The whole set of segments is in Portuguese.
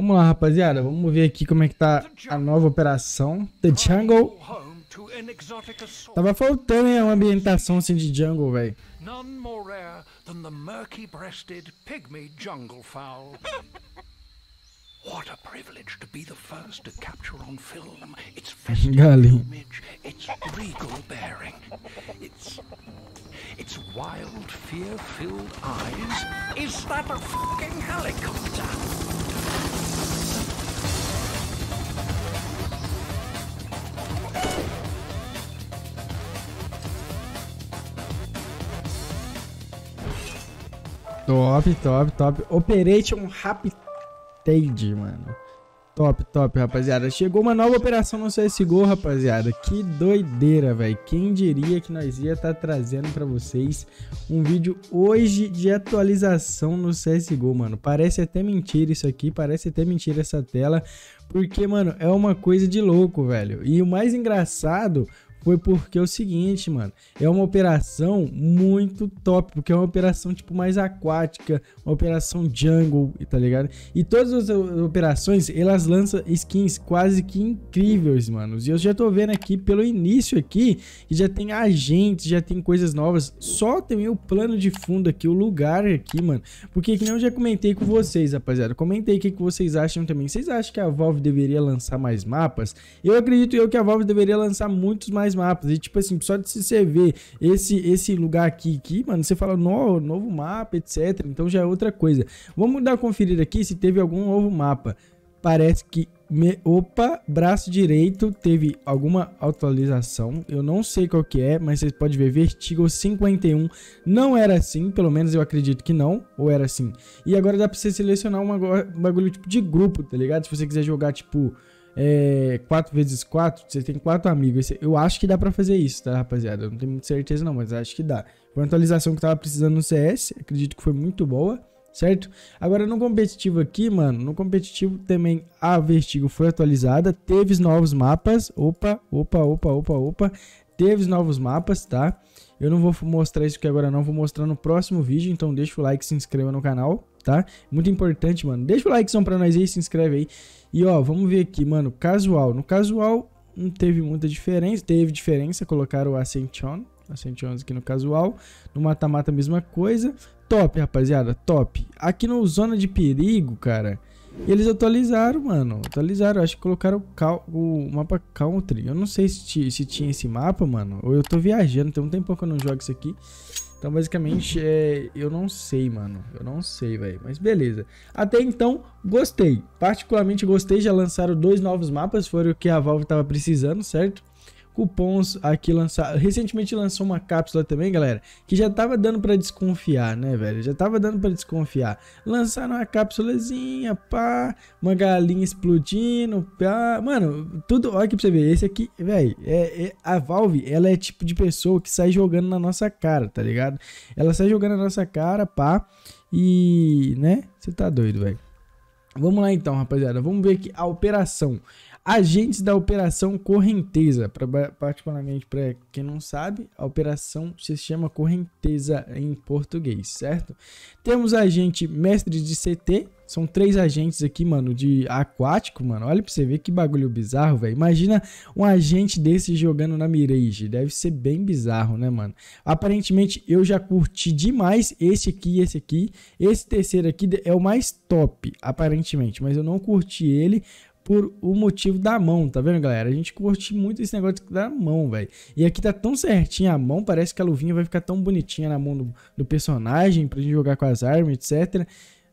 Vamos lá, rapaziada. Vamos ver aqui como é que tá a nova operação. The Jungle. Tava faltando, hein, uma ambientação assim de jungle, velho. None more rare than the murky-breasted pygmy jungle fowl. What a privilege to be the first to capture on film its festive plumage, its regal bearing, its its wild, fear-filled eyes. Is that a fucking helicopter? Top, top, top. Operation Raptade, mano. Top, top, rapaziada. Chegou uma nova operação no CSGO, rapaziada. Que doideira, velho. Quem diria que nós ia estar tá trazendo para vocês um vídeo hoje de atualização no CSGO, mano. Parece até mentira isso aqui, parece até mentira essa tela, porque, mano, é uma coisa de louco, velho. E o mais engraçado, foi porque é o seguinte, mano, é uma operação muito top, porque é uma operação tipo mais aquática, uma operação jungle, tá ligado? E todas as operações, elas lançam skins quase que incríveis, mano. E eu já tô vendo aqui pelo início aqui, que já tem agentes, já tem coisas novas, só tem o plano de fundo aqui, o lugar aqui, mano. Porque que nem eu já comentei com vocês, rapaziada. Comentei o que, que vocês acham também. Vocês acham que a Valve deveria lançar mais mapas? Eu acredito eu que a Valve deveria lançar muitos mais mais mapas. E, tipo assim, só de você ver esse, esse lugar aqui, aqui, mano, você fala no, novo mapa, etc. Então já é outra coisa. Vamos dar uma conferida aqui se teve algum novo mapa. Parece que me, opa, braço direito teve alguma atualização, eu não sei qual que é, mas vocês podem ver, Vertigo 51 não era assim, pelo menos eu acredito que não, ou era assim. E agora dá pra você selecionar um bagulho tipo de grupo, tá ligado? Se você quiser jogar tipo é, 4 vezes 4, você tem 4 amigos. Eu acho que dá para fazer isso, tá, rapaziada? Eu não tenho muita certeza não, mas acho que dá. Foi uma atualização que tava precisando no CS, acredito que foi muito boa, certo? Agora no competitivo aqui, mano, no competitivo também a Vestigo foi atualizada, teve novos mapas, opa, opa, opa, opa, opa, teve novos mapas, tá? Eu não vou mostrar isso aqui agora não, vou mostrar no próximo vídeo, então deixa o like, se inscreva no canal tá? Muito importante, mano. Deixa o likezão pra nós aí, se inscreve aí. E ó, vamos ver aqui, mano, casual. No casual não teve muita diferença, teve diferença, colocaram o Ascension, Ascension aqui no casual. No mata-mata mesma coisa. Top, rapaziada, top. Aqui no Zona de Perigo, cara, eles atualizaram, mano. Atualizaram, acho que colocaram o, o mapa Country. Eu não sei se, se tinha esse mapa, mano, ou eu tô viajando, tem um tempo que eu não jogo isso aqui. Então, basicamente, é, eu não sei, mano. Eu não sei, velho. Mas beleza. Até então, gostei. Particularmente gostei. Já lançaram dois novos mapas. foram o que a Valve tava precisando, certo? cupons aqui lançados. Recentemente lançou uma cápsula também, galera, que já tava dando para desconfiar, né, velho? Já tava dando para desconfiar. Lançaram uma cápsulazinha, pá, uma galinha explodindo, pá. Mano, tudo, olha aqui pra você ver. Esse aqui, velho, é, é, a Valve, ela é tipo de pessoa que sai jogando na nossa cara, tá ligado? Ela sai jogando na nossa cara, pá, e, né? Você tá doido, velho. Vamos lá então, rapaziada. Vamos ver aqui a operação agentes da Operação Correnteza. Pra, particularmente, para quem não sabe, a operação se chama Correnteza em português, certo? Temos agente mestre de CT. São três agentes aqui, mano, de aquático, mano. Olha pra você ver que bagulho bizarro, velho. Imagina um agente desse jogando na Mirage. Deve ser bem bizarro, né, mano? Aparentemente, eu já curti demais esse aqui e esse aqui. Esse terceiro aqui é o mais top, aparentemente. Mas eu não curti ele por o motivo da mão, tá vendo, galera? A gente curte muito esse negócio da mão, velho. E aqui tá tão certinha a mão, parece que a luvinha vai ficar tão bonitinha na mão do, do personagem pra gente jogar com as armas, etc.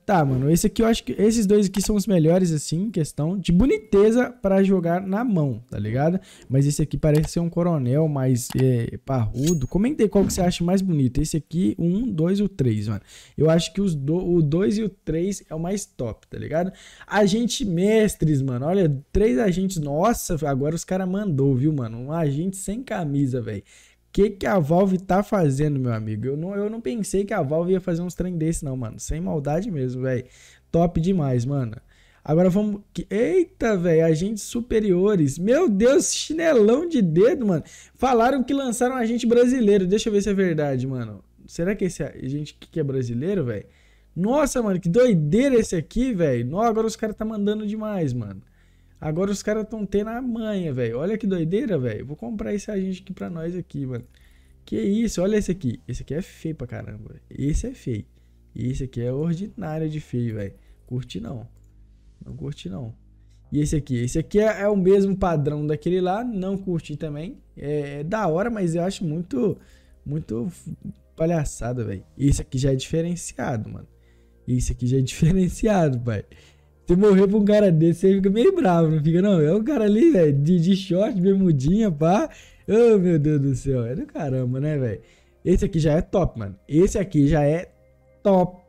Tá, mano, esse aqui eu acho que esses dois aqui são os melhores, assim, questão de boniteza para jogar na mão, tá ligado? Mas esse aqui parece ser um coronel mais é, parrudo. Comentei qual que você acha mais bonito. Esse aqui, o 1, 2 e o 3, mano. Eu acho que os do, o 2 e o 3 é o mais top, tá ligado? Agente mestres, mano. Olha, três agentes. Nossa, agora os caras mandou, viu, mano? Um agente sem camisa, velho que, que a Valve tá fazendo, meu amigo? Eu não, eu não pensei que a Valve ia fazer uns trem desse, não, mano. Sem maldade mesmo, velho. Top demais, mano. Agora vamos. Eita, velho, agentes superiores. Meu Deus, chinelão de dedo, mano. Falaram que lançaram agente brasileiro. Deixa eu ver se é verdade, mano. Será que esse agente que é brasileiro, velho? Nossa, mano, que doideira esse aqui, velho. Agora os caras tá mandando demais, mano. Agora os caras estão tendo a manha, velho. Olha que doideira, velho. Vou comprar esse agente aqui pra nós aqui, mano. Que isso, olha esse aqui. Esse aqui é feio pra caramba. Esse é feio. esse aqui é ordinário de feio, velho. Curti não. Não curti não. E esse aqui? Esse aqui é, é o mesmo padrão daquele lá. Não curti também. É, é da hora, mas eu acho muito... Muito palhaçada, velho. Esse aqui já é diferenciado, mano. Esse aqui já é diferenciado, pai. Você morrer pra um cara desse, você fica meio bravo, não fica, não? É um cara ali, velho, de, de short, bermudinha, pá. Oh, meu Deus do céu, é do caramba, né, velho? Esse aqui já é top, mano. Esse aqui já é top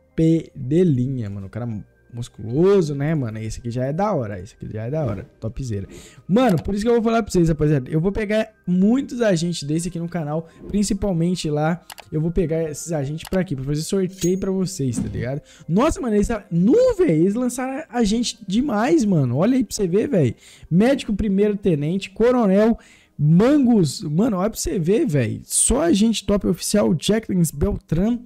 de linha, mano. O cara musculoso, né, mano? Esse aqui já é da hora, esse aqui já é da hora, topzera. Mano, por isso que eu vou falar pra vocês, rapaziada. Eu vou pegar muitos agentes desse aqui no canal, principalmente lá. Eu vou pegar esses agentes pra aqui, pra fazer sorteio pra vocês, tá ligado? Nossa, mano, eles, nu, velho, eles lançaram agente demais, mano. Olha aí pra você ver, velho. Médico primeiro tenente, coronel... Mangos, mano, olha pra você ver, velho. Só agente top oficial, Jacqueline Beltran,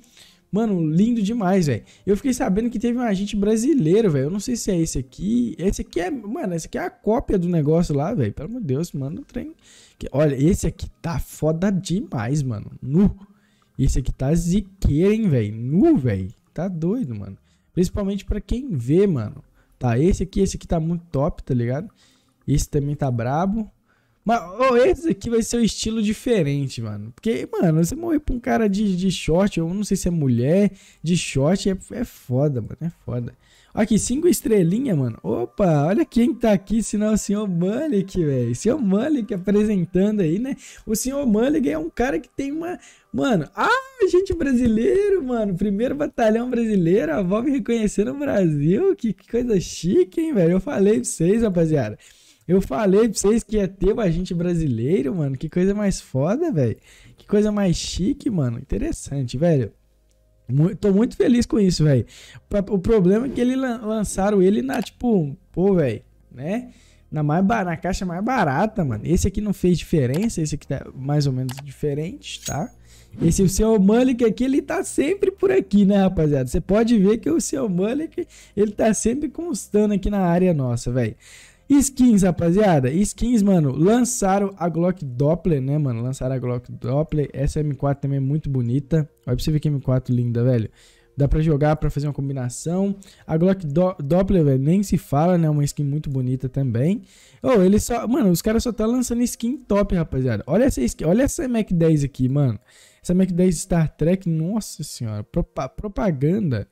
Mano, lindo demais, velho. Eu fiquei sabendo que teve um agente brasileiro, velho. Eu não sei se é esse aqui. Esse aqui é, mano, esse aqui é a cópia do negócio lá, velho. Pelo amor de Deus, mano, o trem. Olha, esse aqui tá foda demais, mano. Nu. Esse aqui tá ziqueiro hein, velho. Nu, velho. Tá doido, mano. Principalmente pra quem vê, mano. Tá, esse aqui, esse aqui tá muito top, tá ligado? Esse também tá brabo. Mas oh, esse aqui vai ser um estilo diferente, mano. Porque, mano, você morrer pra um cara de, de short, eu não sei se é mulher, de short, é, é foda, mano. É foda. Aqui, cinco estrelinhas, mano. Opa, olha quem tá aqui, senão é o senhor Malik, velho. Senhor Malik apresentando aí, né? O senhor Malik é um cara que tem uma. Mano, ah, gente é brasileiro, mano. Primeiro batalhão brasileiro, a Valve reconhecendo o Brasil. Que, que coisa chique, hein, velho. Eu falei pra vocês, rapaziada. Eu falei pra vocês que ia é ter o agente brasileiro, mano. Que coisa mais foda, velho. Que coisa mais chique, mano. Interessante, velho. tô muito feliz com isso, velho. O problema é que eles lançaram ele na, tipo, pô, velho, né? Na, mais na caixa mais barata, mano. Esse aqui não fez diferença, esse aqui tá mais ou menos diferente, tá? Esse o seu Malik aqui, ele tá sempre por aqui, né, rapaziada? Você pode ver que o seu Malik, ele tá sempre constando aqui na área nossa, velho. Skins, rapaziada. Skins, mano. Lançaram a Glock Doppler, né, mano? Lançaram a Glock Doppler. Essa M4 também é muito bonita. Olha pra você ver que M4 linda, velho. Dá pra jogar, pra fazer uma combinação. A Glock Do Doppler, velho, nem se fala, né? Uma skin muito bonita também. Oh, ele só... Mano, os caras só tá lançando skin top, rapaziada. Olha essa skin... Olha essa Mac 10 aqui, mano. Essa Mac 10 Star Trek, nossa senhora. propaganda.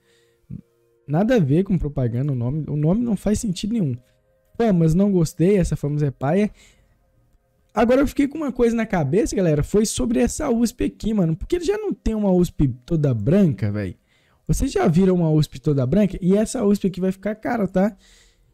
Nada a ver com propaganda o nome. O nome não faz sentido nenhum pô, mas não gostei, essa famosa é paia. Agora eu fiquei com uma coisa na cabeça, galera, foi sobre essa USP aqui, mano. Porque ele já não tem uma USP toda branca, velho. Vocês já viram uma USP toda branca? E essa USP aqui vai ficar cara, tá?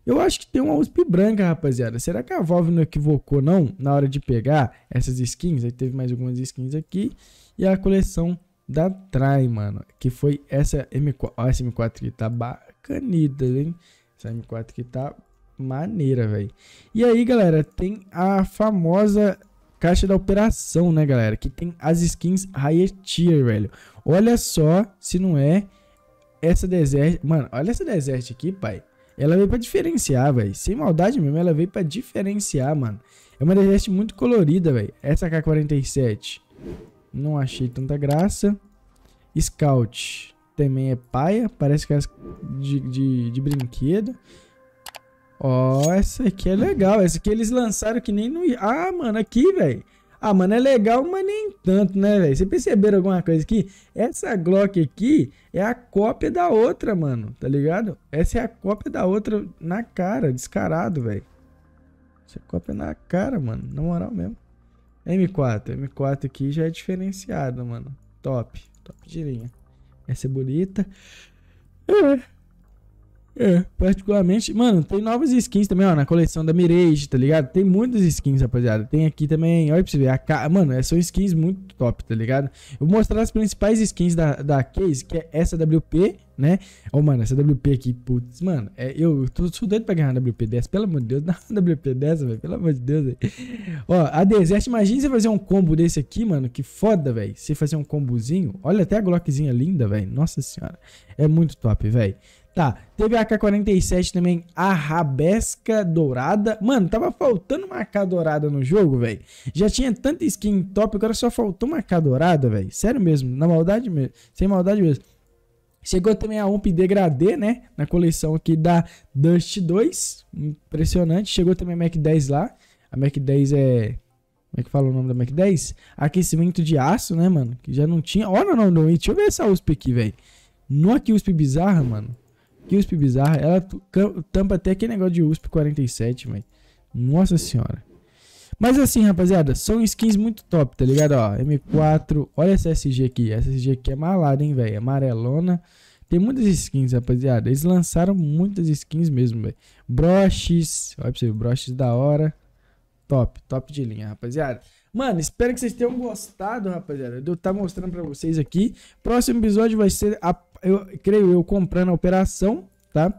Eu acho que tem uma USP branca, rapaziada. Será que a Valve não equivocou, não? Na hora de pegar essas skins. Aí teve mais algumas skins aqui. E a coleção da Trai, mano. Que foi essa M4. Ó, essa M4 aqui tá bacanida, hein? Essa M4 aqui tá maneira, velho. E aí, galera, tem a famosa caixa da operação, né, galera? Que tem as skins Higher Tier, velho. Olha só se não é essa deserto, Mano, olha essa deserto aqui, pai. Ela veio pra diferenciar, velho. Sem maldade mesmo, ela veio pra diferenciar, mano. É uma deserto muito colorida, velho. Essa K-47. Não achei tanta graça. Scout também é paia. Parece que é de, de, de brinquedo. Ó, oh, essa aqui é legal. Essa aqui eles lançaram que nem no. Ah, mano, aqui, velho. Ah, mano, é legal, mas nem tanto, né, velho? Vocês perceberam alguma coisa aqui? Essa Glock aqui é a cópia da outra, mano, tá ligado? Essa é a cópia da outra na cara, descarado, velho. Essa é cópia na cara, mano, na moral mesmo. M4, M4 aqui já é diferenciado, mano. Top, top de linha. Essa é bonita. É. É, particularmente. Mano, tem novas skins também, ó, na coleção da Mirage, tá ligado? Tem muitas skins, rapaziada. Tem aqui também, olha pra você ver. A K, Mano, essas é, são skins muito top, tá ligado? Eu vou mostrar as principais skins da, da Case, que é essa WP, né? Ó, oh, mano, essa WP aqui, putz, mano. É, eu tô, tô doido pra ganhar WP dessa, pelo amor de Deus. Dá WP dessa, velho, pelo amor de Deus, velho. Ó, a Desert, imagina você fazer um combo desse aqui, mano. Que foda, velho. Você fazer um combozinho. Olha até a Glockzinha linda, velho. Nossa senhora. É muito top, velho. Tá, teve a AK-47 também, a Rabesca Dourada. Mano, tava faltando uma AK dourada no jogo, velho. Já tinha tanta skin top, agora só faltou uma AK dourada, velho. Sério mesmo, na maldade mesmo, sem maldade mesmo. Chegou também a UMP Degradê, né? Na coleção aqui da Dust 2. Impressionante. Chegou também a Mac 10 lá. A Mac 10 é como é que fala o nome da Mac 10? Aquecimento de aço, né, mano? Que já não tinha. Olha, não, não. Deixa eu ver essa USP aqui, velho. Não que USP bizarra, mano. Que USP bizarra. Ela tampa até aquele negócio de USP 47, mas. Nossa senhora. Mas assim, rapaziada, são skins muito top, tá ligado? Ó, M4, olha essa SG aqui. Essa SG aqui é malada, hein, velho? Amarelona. Tem muitas skins, rapaziada. Eles lançaram muitas skins mesmo, velho. Broches, olha pra você ver, broches da hora. Top, top de linha, rapaziada. Mano, espero que vocês tenham gostado, rapaziada. De eu estar tá mostrando pra vocês aqui. Próximo episódio vai ser a eu creio eu comprando a operação, tá?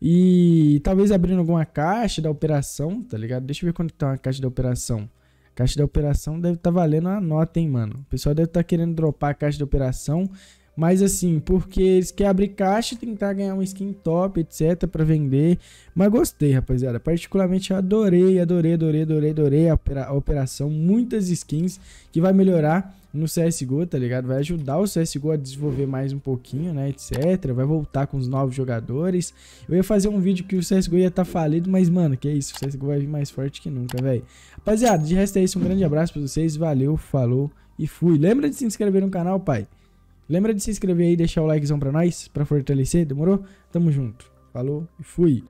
E talvez abrindo alguma caixa da operação, tá ligado? Deixa eu ver quanto tá uma caixa da operação. A caixa da operação deve estar tá valendo a nota, hein, mano. O pessoal deve estar tá querendo dropar a caixa da operação. Mas assim, porque eles querem abrir caixa e tentar ganhar uma skin top, etc, para vender. Mas gostei, rapaziada. Particularmente adorei, adorei, adorei, adorei, adorei a, opera a operação. Muitas skins que vai melhorar no CSGO, tá ligado? Vai ajudar o CSGO a desenvolver mais um pouquinho, né, etc. Vai voltar com os novos jogadores. Eu ia fazer um vídeo que o CSGO ia estar tá falido, mas, mano, que é isso. O CSGO vai vir mais forte que nunca, velho. Rapaziada, de resto é isso. Um grande abraço pra vocês. Valeu, falou e fui. Lembra de se inscrever no canal, pai. Lembra de se inscrever aí e deixar o likezão pra nós, pra fortalecer, demorou? Tamo junto. Falou e fui!